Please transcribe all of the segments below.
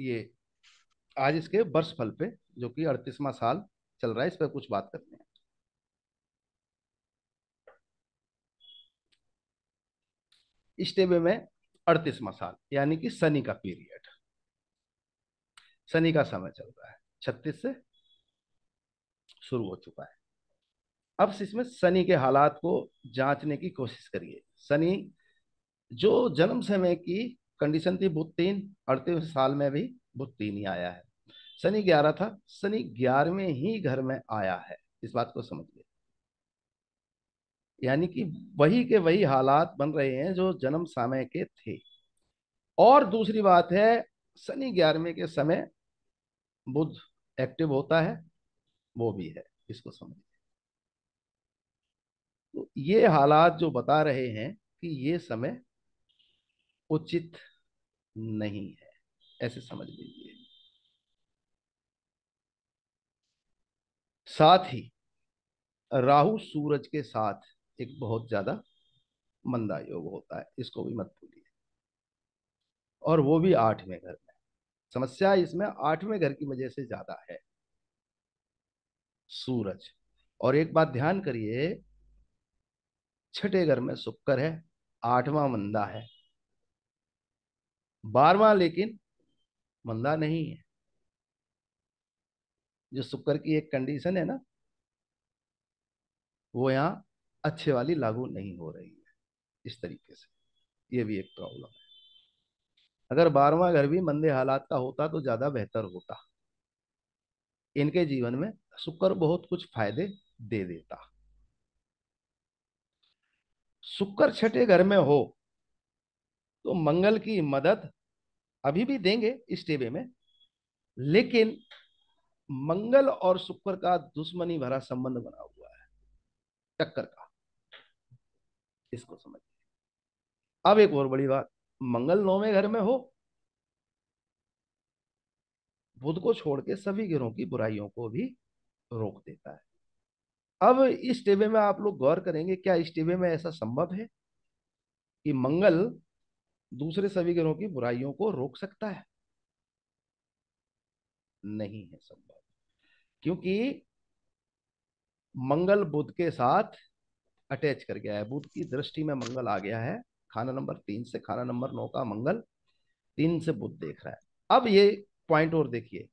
ये आज इसके वर्ष फल पे जो कि अड़तीसवा साल चल रहा है इस पर कुछ बात करते हैं इस टेबे में अड़तीसवां साल यानी कि शनि का पीरियड शनि का समय चल रहा है छत्तीस से शुरू हो चुका है अब इसमें शनि के हालात को जांचने की कोशिश करिए शनि जो जन्म समय की कंडीशन थी बुध तीन अड़ते साल में भी बुध तीन ही आया है शनि ग्यारह था शनि ग्यारहवें ही घर में आया है इस बात को समझिए यानी कि वही के वही हालात बन रहे हैं जो जन्म समय के थे और दूसरी बात है शनि ग्यारहवें के समय बुध एक्टिव होता है वो भी है इसको समझिए तो ये हालात जो बता रहे हैं कि ये समय उचित नहीं है ऐसे समझ लीजिए साथ ही राहु सूरज के साथ एक बहुत ज्यादा मंदा योग होता है इसको भी मत भूलिए और वो भी आठवें घर में समस्या इसमें आठवें घर की वजह से ज्यादा है सूरज और एक बात ध्यान करिए छठे घर में शुक्र है आठवां मंदा है बारवा लेकिन मंदा नहीं है जो शुक्र की एक कंडीशन है ना वो यहां अच्छे वाली लागू नहीं हो रही है इस तरीके से ये भी एक प्रॉब्लम है अगर बारवा घर भी मंदे हालात का होता तो ज़्यादा बेहतर होता इनके जीवन में शुक्र बहुत कुछ फायदे दे देता शुक्र छठे घर में हो तो मंगल की मदद अभी भी देंगे इस टेबे में लेकिन मंगल और शुक्र का दुश्मनी भरा संबंध बना हुआ है टक्कर का इसको समझिए अब एक और बड़ी बात मंगल नौवे घर में हो बुध को छोड़ के सभी घरों की बुराइयों को भी रोक देता है अब इस टेबे में आप लोग गौर करेंगे क्या इस टेबे में ऐसा संभव है कि मंगल दूसरे सभी ग्रहों की बुराइयों को रोक सकता है नहीं है संभव क्योंकि मंगल बुद्ध के साथ अटैच कर गया है बुद्ध की दृष्टि में मंगल आ गया है खाना नंबर तीन से खाना नंबर नौ का मंगल तीन से बुद्ध देख रहा है अब ये पॉइंट और देखिए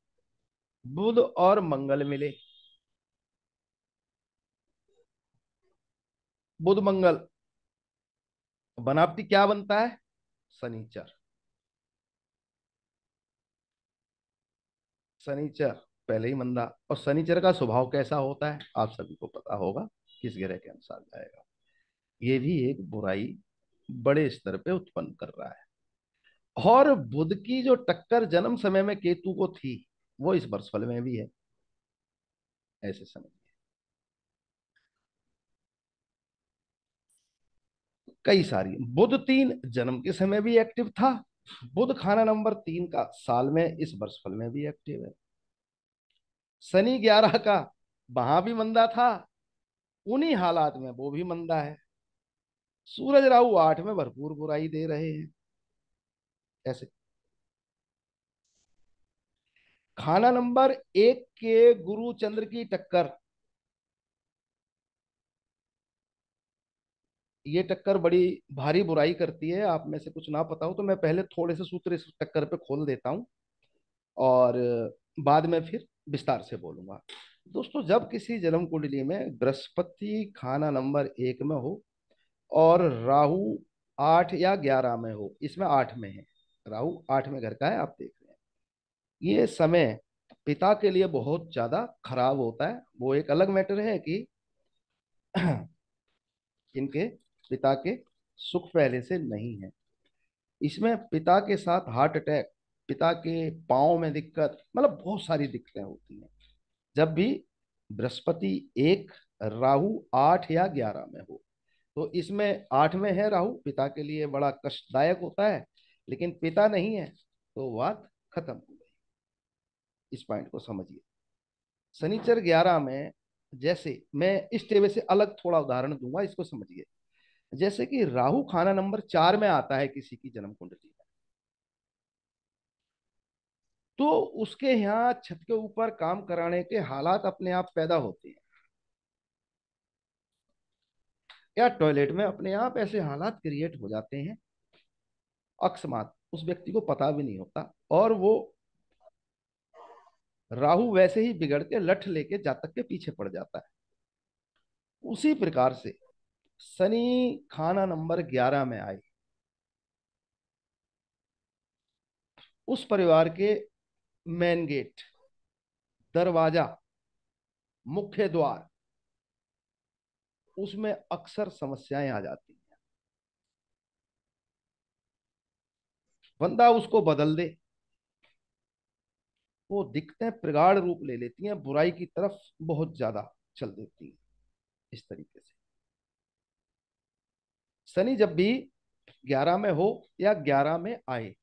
बुध और मंगल मिले बुध मंगल बनावटी क्या बनता है सनीचर सनीचर पहले ही मंदा और सनीचर का स्वभाव कैसा होता है आप सभी को पता होगा किस ग्रह के अनुसार जाएगा ये भी एक बुराई बड़े स्तर पे उत्पन्न कर रहा है और बुध की जो टक्कर जन्म समय में केतु को थी वो इस वर्ष फल में भी है ऐसे समय कई सारी बुध तीन जन्म के समय भी एक्टिव था बुध खाना नंबर तीन का साल में इस वर्ष फल में भी एक्टिव है शनि ग्यारह का वहां भी मंदा था उन्हीं हालात में वो भी मंदा है सूरज राहु आठ में भरपूर बुराई दे रहे हैं ऐसे खाना नंबर एक के गुरु चंद्र की टक्कर ये टक्कर बड़ी भारी बुराई करती है आप में से कुछ ना पता हो तो मैं पहले थोड़े से सूत्र इस टक्कर पे खोल देता हूँ और बाद में फिर विस्तार से बोलूंगा दोस्तों जब किसी जन्म कुंडली में बृहस्पति खाना नंबर एक में हो और राहु आठ या ग्यारह में हो इसमें आठ में है राहु आठ में घर का है आप देख रहे हैं ये समय पिता के लिए बहुत ज़्यादा खराब होता है वो एक अलग मैटर है कि इनके पिता के सुख पहले से नहीं है इसमें पिता के साथ हार्ट अटैक पिता के पाओ में दिक्कत मतलब बहुत सारी दिक्कतें होती हैं जब भी बृहस्पति एक राहु आठ या ग्यारह में हो तो इसमें आठ में है राहु पिता के लिए बड़ा कष्टदायक होता है लेकिन पिता नहीं है तो बात खत्म हो गई इस पॉइंट को समझिए शनिचर ग्यारह में जैसे मैं इस टेबल से अलग थोड़ा उदाहरण दूंगा इसको समझिए जैसे कि राहु खाना नंबर चार में आता है किसी की जन्म कुंडली में तो उसके यहाँ छत के ऊपर काम कराने के हालात अपने आप पैदा होते हैं या टॉयलेट में अपने आप ऐसे हालात क्रिएट हो जाते हैं अकस्मात उस व्यक्ति को पता भी नहीं होता और वो राहु वैसे ही बिगड़ के लठ लेके जातक के पीछे पड़ जाता है उसी प्रकार से सनी खाना नंबर ग्यारह में आई उस परिवार के मेन गेट दरवाजा मुख्य द्वार उसमें अक्सर समस्याएं आ जाती हैं बंदा उसको बदल दे वो हैं प्रगाढ़ रूप ले लेती हैं बुराई की तरफ बहुत ज्यादा चल देती है इस तरीके से शनि जब भी ग्यारह में हो या ग्यारह में आए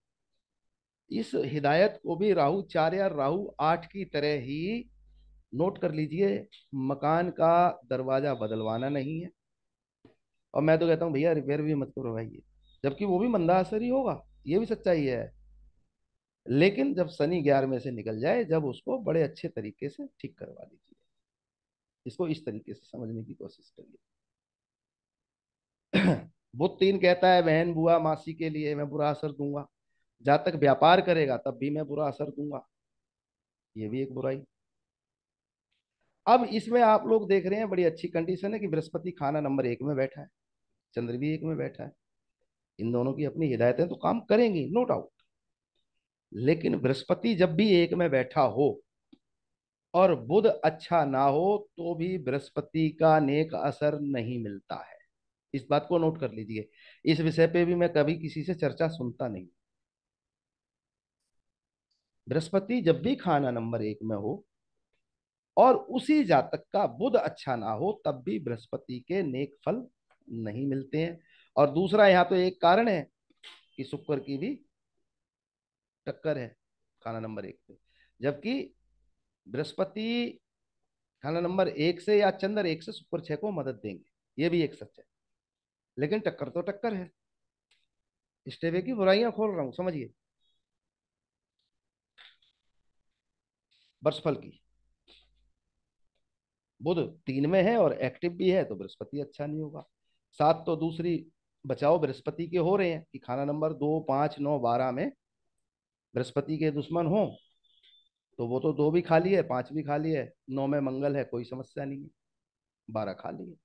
इस हिदायत को भी राहु चार या राहु आठ की तरह ही नोट कर लीजिए मकान का दरवाजा बदलवाना नहीं है और मैं तो कहता हूँ भैया रिपेयर भी मत करो भाई जबकि वो भी मंदा असर ही होगा ये भी सच्चाई है लेकिन जब शनि ग्यारह में से निकल जाए जब उसको बड़े अच्छे तरीके से ठीक करवा दीजिए इसको इस तरीके से समझने की कोशिश करिए बुद्ध तीन कहता है बहन बुआ मासी के लिए मैं बुरा असर दूंगा जा तक व्यापार करेगा तब भी मैं बुरा असर दूंगा ये भी एक बुराई अब इसमें आप लोग देख रहे हैं बड़ी अच्छी कंडीशन है कि बृहस्पति खाना नंबर एक में बैठा है चंद्र भी एक में बैठा है इन दोनों की अपनी हिदायतें तो काम करेंगी नो डाउट लेकिन बृहस्पति जब भी एक में बैठा हो और बुध अच्छा ना हो तो भी बृहस्पति का नेक असर नहीं मिलता है इस बात को नोट कर लीजिए इस विषय पे भी मैं कभी किसी से चर्चा सुनता नहीं बृहस्पति जब भी खाना नंबर एक में हो और उसी जातक का बुध अच्छा ना हो तब भी बृहस्पति के नेक फल नहीं मिलते हैं और दूसरा यहां तो एक कारण है कि शुक्र की भी टक्कर है खाना नंबर एक पे जबकि बृहस्पति खाना नंबर एक से या चंद्र एक से शुक्र छह को मदद देंगे ये भी एक सच है लेकिन टक्कर तो टक्कर है स्टेवे की बुराइयां खोल रहा हूं समझिए वर्षफल की बुध तीन में है और एक्टिव भी है तो बृहस्पति अच्छा नहीं होगा सात तो दूसरी बचाओ बृहस्पति के हो रहे हैं कि खाना नंबर दो पांच नौ बारह में बृहस्पति के दुश्मन हो तो वो तो दो भी खाली है पांच भी खाली है नौ में मंगल है कोई समस्या नहीं है बारह खाली है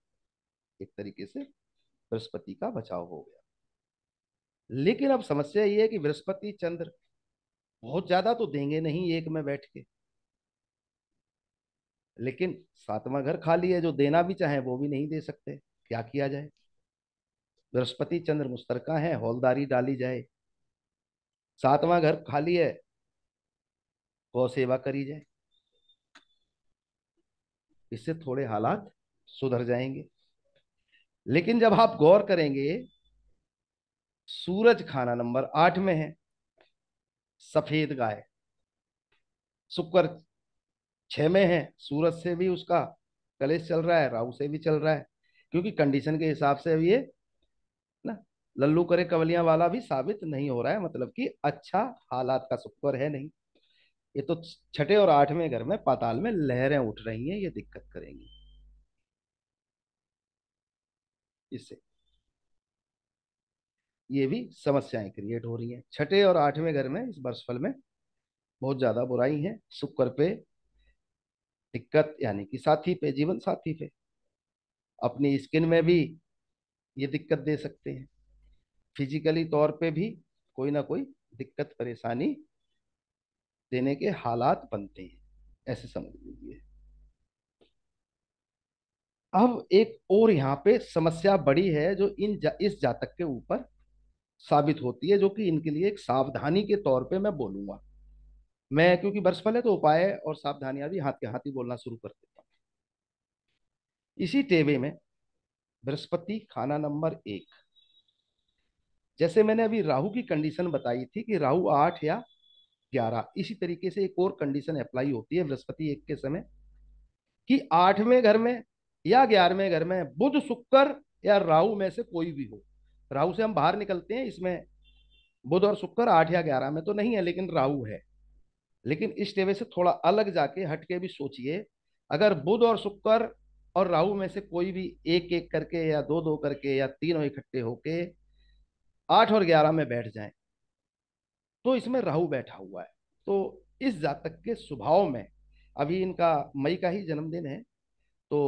एक तरीके से बृहस्पति का बचाव हो गया लेकिन अब समस्या ये है कि बृहस्पति चंद्र बहुत ज्यादा तो देंगे नहीं एक में बैठ के लेकिन सातवां घर खाली है जो देना भी चाहे वो भी नहीं दे सकते क्या किया जाए बृहस्पति चंद्र मुस्तरका है हौलदारी डाली जाए सातवां घर खाली है गौ सेवा करी जाए इससे थोड़े हालात सुधर जाएंगे लेकिन जब आप गौर करेंगे सूरज खाना नंबर आठ में है सफेद गाय शुक्र छ में है सूरज से भी उसका कलेश चल रहा है राहु से भी चल रहा है क्योंकि कंडीशन के हिसाब से ये ना लल्लू करे कवलियां वाला भी साबित नहीं हो रहा है मतलब कि अच्छा हालात का शुक्र है नहीं ये तो छठे और आठवें घर में पाताल में लहरें उठ रही हैं ये दिक्कत करेंगी इससे ये भी समस्याएं क्रिएट हो रही हैं छठे और आठवें घर में इस वर्षफल में बहुत ज़्यादा बुराई है शुक्र पे दिक्कत यानी कि साथी पे जीवन साथी पे अपनी स्किन में भी ये दिक्कत दे सकते हैं फिजिकली तौर पे भी कोई ना कोई दिक्कत परेशानी देने के हालात बनते हैं ऐसे समझ लीजिए अब एक और यहाँ पे समस्या बड़ी है जो इन जा, इस जातक के ऊपर साबित होती है जो कि इनके लिए एक सावधानी के तौर पे मैं बोलूंगा मैं क्योंकि वर्ष है तो उपाय और सावधानियां भी हाथ के हाथ ही बोलना शुरू कर देता इसी टेवे में बृहस्पति खाना नंबर एक जैसे मैंने अभी राहु की कंडीशन बताई थी कि राहु आठ या ग्यारह इसी तरीके से एक और कंडीशन अप्लाई होती है बृहस्पति एक के समय कि आठवें घर में या ग्यारहवें घर में बुध शुक्र या राहु में से कोई भी हो राहु से हम बाहर निकलते हैं इसमें बुध और शुक्र आठ या ग्यारह में तो नहीं है लेकिन राहु है लेकिन इस टेवे से थोड़ा अलग जाके हटके भी सोचिए अगर बुध और शुक्र और राहु में से कोई भी एक एक करके या दो दो करके या तीनों इकट्ठे होके आठ और ग्यारह में बैठ जाए तो इसमें राहु बैठा हुआ है तो इस जातक के स्वभाव में अभी इनका मई का ही जन्मदिन है तो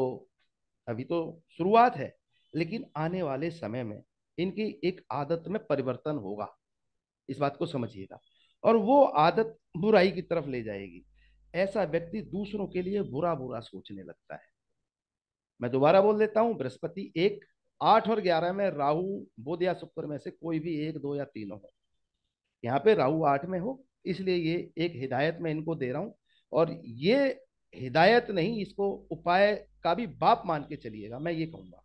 अभी तो शुरुआत है लेकिन आने वाले समय में इनकी एक आदत में परिवर्तन होगा इस बात को समझिएगा और वो आदत बुराई की तरफ ले जाएगी ऐसा व्यक्ति दूसरों के लिए बुरा बुरा सोचने लगता है मैं दोबारा बोल देता हूं बृहस्पति एक आठ और ग्यारह में राहु बोध या शुक्र में से कोई भी एक दो या तीनों हो यहाँ पे राहु आठ में हो इसलिए ये एक हिदायत में इनको दे रहा हूं और ये हिदायत नहीं इसको उपाय का भी बाप मान के चलिएगा मैं ये कहूँगा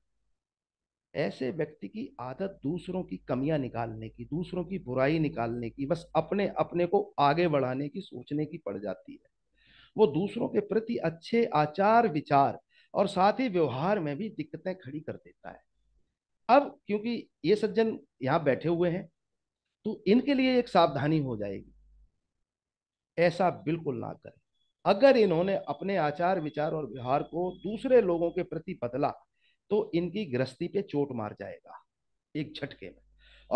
ऐसे व्यक्ति की आदत दूसरों की कमियां निकालने की दूसरों की बुराई निकालने की बस अपने अपने को आगे बढ़ाने की सोचने की पड़ जाती है वो दूसरों के प्रति अच्छे आचार विचार और साथ ही व्यवहार में भी दिक्कतें खड़ी कर देता है अब क्योंकि ये सज्जन यहाँ बैठे हुए हैं तो इनके लिए एक सावधानी हो जाएगी ऐसा बिल्कुल ना करें अगर इन्होंने अपने आचार विचार और व्यवहार को दूसरे लोगों के प्रति बदला तो इनकी गृहस्थी पे चोट मार जाएगा एक झटके में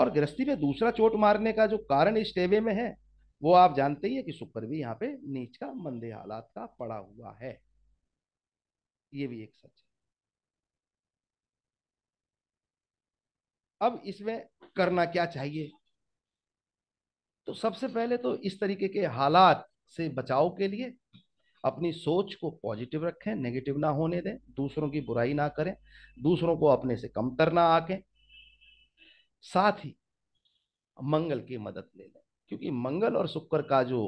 और गृहस्थी पे दूसरा चोट मारने का जो कारण इस टेबे में है वो आप जानते ही है कि सुपर भी यहाँ पे नीच का मंदे हालात का पड़ा हुआ है ये भी एक सच है अब इसमें करना क्या चाहिए तो सबसे पहले तो इस तरीके के हालात से बचाव के लिए अपनी सोच को पॉजिटिव रखें नेगेटिव ना होने दें दूसरों की बुराई ना करें दूसरों को अपने से कमतर ना आके साथ ही मंगल की मदद ले लें क्योंकि मंगल और शुक्र का जो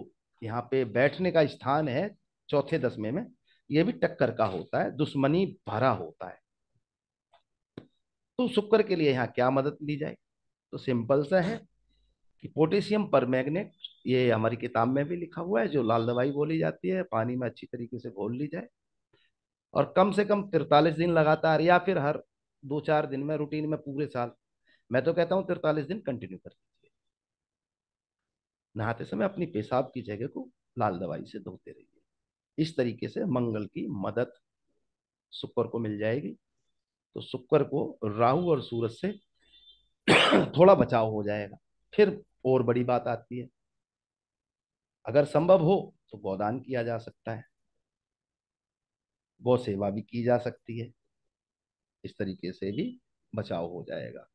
यहाँ पे बैठने का स्थान है चौथे दसवें में यह भी टक्कर का होता है दुश्मनी भरा होता है तो शुक्र के लिए यहाँ क्या मदद ली जाए तो सिंपल सा है कि पोटेशियम पर ये हमारी किताब में भी लिखा हुआ है जो लाल दवाई बोली जाती है पानी में अच्छी तरीके से घोल ली जाए और कम से कम तिरतालीस दिन लगातार या फिर हर दो चार दिन में रूटीन में पूरे साल मैं तो कहता हूँ तिरतालीस दिन कंटिन्यू कर दीजिए नहाते समय अपनी पेशाब की जगह को लाल दवाई से धोते रहिए इस तरीके से मंगल की मदद शुक्र को मिल जाएगी तो शुक्र को राहु और सूरज से थोड़ा बचाव हो जाएगा फिर और बड़ी बात आती है अगर संभव हो तो गौदान किया जा सकता है गौ सेवा भी की जा सकती है इस तरीके से भी बचाव हो जाएगा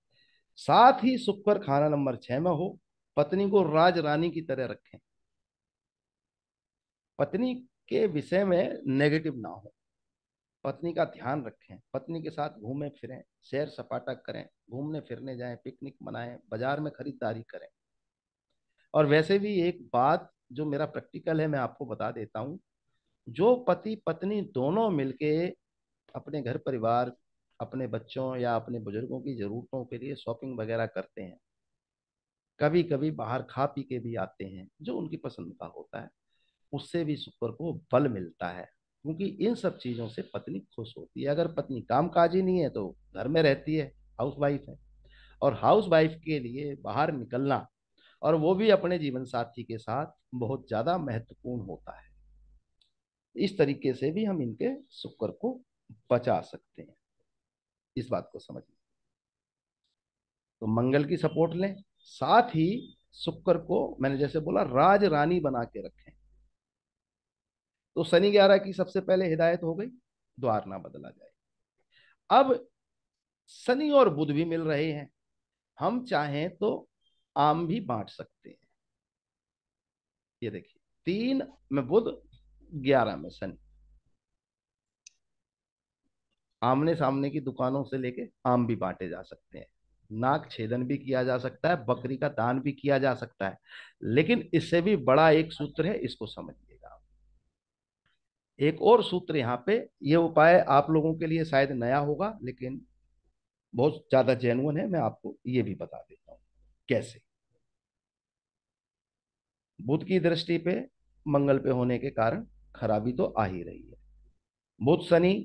साथ ही सुखकर खाना नंबर छह में हो पत्नी को राज रानी की तरह रखें पत्नी के विषय में नेगेटिव ना हो पत्नी का ध्यान रखें पत्नी के साथ घूमें फिरें सैर सपाटा करें घूमने फिरने जाएं पिकनिक मनाएं बाजार में खरीदारी करें और वैसे भी एक बात जो मेरा प्रैक्टिकल है मैं आपको बता देता हूँ जो पति पत्नी दोनों मिलके अपने घर परिवार अपने बच्चों या अपने बुजुर्गों की ज़रूरतों के लिए शॉपिंग वगैरह करते हैं कभी कभी बाहर खा पी के भी आते हैं जो उनकी पसंद का होता है उससे भी शुक्र को बल मिलता है क्योंकि इन सब चीज़ों से पत्नी खुश होती है अगर पत्नी काम काज ही नहीं है तो घर में रहती है हाउस वाइफ है और हाउस वाइफ के लिए बाहर निकलना और वो भी अपने जीवन साथी के साथ बहुत ज़्यादा महत्वपूर्ण होता है इस तरीके से भी हम इनके शुक्र को बचा सकते हैं इस बात को समझ लें तो मंगल की सपोर्ट लें साथ ही शुक्र को मैंने जैसे बोला राज रानी बना के रखें तो शनि ग्यारह की सबसे पहले हिदायत हो गई द्वार ना बदला जाए अब शनि और बुध भी मिल रहे हैं हम चाहें तो आम भी बांट सकते हैं ये देखिए तीन में बुध ग्यारह में शनि आमने सामने की दुकानों से लेके आम भी बांटे जा सकते हैं नाक छेदन भी किया जा सकता है बकरी का दान भी किया जा सकता है लेकिन इससे भी बड़ा एक सूत्र है इसको समझिए एक और सूत्र यहाँ पे ये उपाय आप लोगों के लिए शायद नया होगा लेकिन बहुत ज्यादा जेनुअन है मैं आपको ये भी बता देता हूं कैसे बुध की दृष्टि पे मंगल पे होने के कारण खराबी तो आ ही रही है बुध शनि